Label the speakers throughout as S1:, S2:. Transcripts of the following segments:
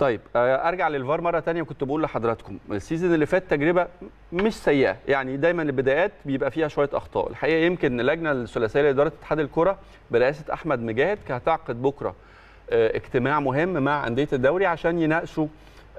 S1: طيب آه، ارجع للفار مره ثانيه وكنت بقول لحضراتكم السيزون اللي فات تجربه مش سيئه يعني دايما البدايات بيبقى فيها شويه اخطاء الحقيقه يمكن اللجنه الثلاثيه لاداره اتحاد الكره برئاسه احمد مجاهد هتعقد بكره آه، اجتماع مهم مع انديه الدوري عشان يناقشوا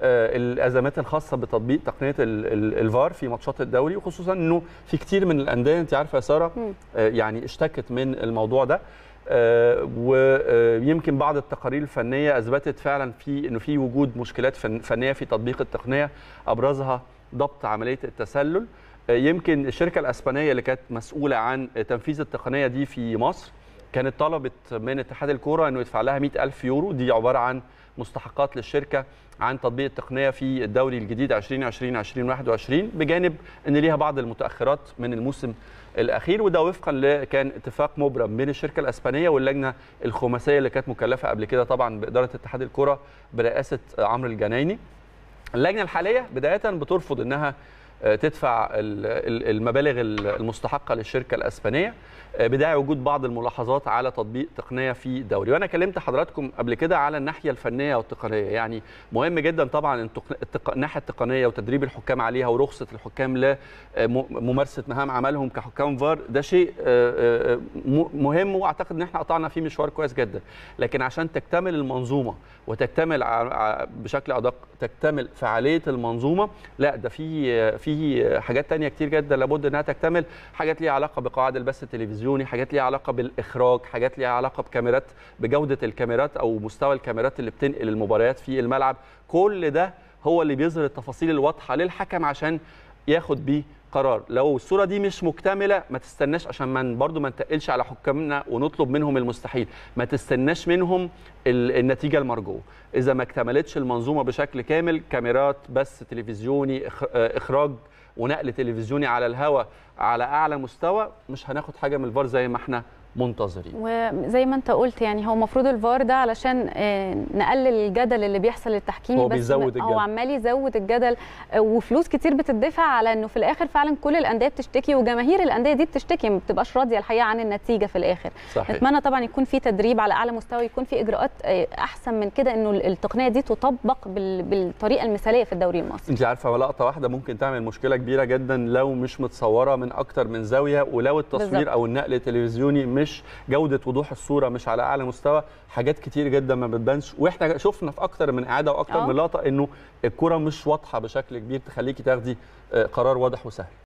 S1: آه، الازمات الخاصه بتطبيق تقنيه الفار في ماتشات الدوري وخصوصا انه في كتير من الانديه انت عارفه يا ساره يعني اشتكت من الموضوع ده آه، ويمكن بعض التقارير الفنيه اثبتت فعلا في انه في وجود مشكلات فنيه في تطبيق التقنيه ابرزها ضبط عمليه التسلل آه، يمكن الشركه الاسبانيه اللي كانت مسؤوله عن تنفيذ التقنيه دي في مصر كانت طلبت من اتحاد الكوره انه يدفع لها 100000 يورو دي عباره عن مستحقات للشركه عن تطبيق التقنيه في الدوري الجديد 2020 2021 بجانب ان ليها بعض المتاخرات من الموسم الاخير وده وفقا كان اتفاق مبرم بين الشركه الاسبانيه واللجنه الخماسيه اللي كانت مكلفه قبل كده طبعا باداره اتحاد الكوره برئاسه عمرو الجنايني اللجنه الحاليه بدايه بترفض انها آه، تدفع المبالغ المستحقه للشركه الاسبانيه آه، بداعي وجود بعض الملاحظات على تطبيق تقنيه في الدوري وانا كلمت حضراتكم قبل كده على الناحيه الفنيه والتقنيه يعني مهم جدا طبعا الناحيه التقنيه وتدريب الحكام عليها ورخصه الحكام لممارسه آه، مهام عملهم كحكام فار ده شيء مهم واعتقد ان احنا قطعنا فيه مشوار كويس جدا لكن عشان تكتمل المنظومه وتكتمل بشكل ادق تكتمل فعاليه المنظومه لا ده في في في حاجات تانية كتير جدا لابد انها تكتمل حاجات ليها علاقه بقواعد البث التلفزيوني حاجات ليها علاقه بالاخراج حاجات ليها علاقه بكاميرات بجوده الكاميرات او مستوى الكاميرات اللي بتنقل المباريات في الملعب كل ده هو اللي بيظهر التفاصيل الواضحه للحكم عشان ياخد بيه قرار لو الصوره دي مش مكتمله ما تستناش عشان ما برضو ما نتقلش على حكامنا ونطلب منهم المستحيل ما تستناش منهم النتيجه المرجوه اذا ما اكتملتش المنظومه بشكل كامل كاميرات بس تلفزيوني آه، اخراج ونقل تلفزيوني على الهواء على اعلى مستوى مش هناخد حاجه من الفار زي ما احنا منتظرين
S2: وزي ما انت قلت يعني هو المفروض الفار ده علشان آه، نقلل الجدل اللي بيحصل للتحكيم هو بس بيزود الجدل هو عمال يزود الجدل آه، وفلوس كتير بتدفع على انه في الاخر فعلا كل الانديه بتشتكي وجماهير الانديه دي بتشتكي ما بتبقاش راضيه الحقيقه عن النتيجه في الاخر صحيح. نتمنى طبعا يكون في تدريب على اعلى مستوى يكون في اجراءات آه، احسن من كده انه التقنيه دي تطبق بالطريقه المثاليه في الدوري المصري
S1: انت عارفه لقطه واحده ممكن تعمل مشكله كبيره جدا لو مش متصوره من اكتر من زاويه ولو التصوير بالزبط. او النقل التلفزيوني مش جوده وضوح الصوره مش على اعلى مستوى حاجات كتير جدا ما بتبانش واحنا شفنا في اكتر من اعاده واكتر أوه. من لقطه انه الكره مش واضحه بشكل كبير تخليكي تاخدي آه، قرار واضح وسهل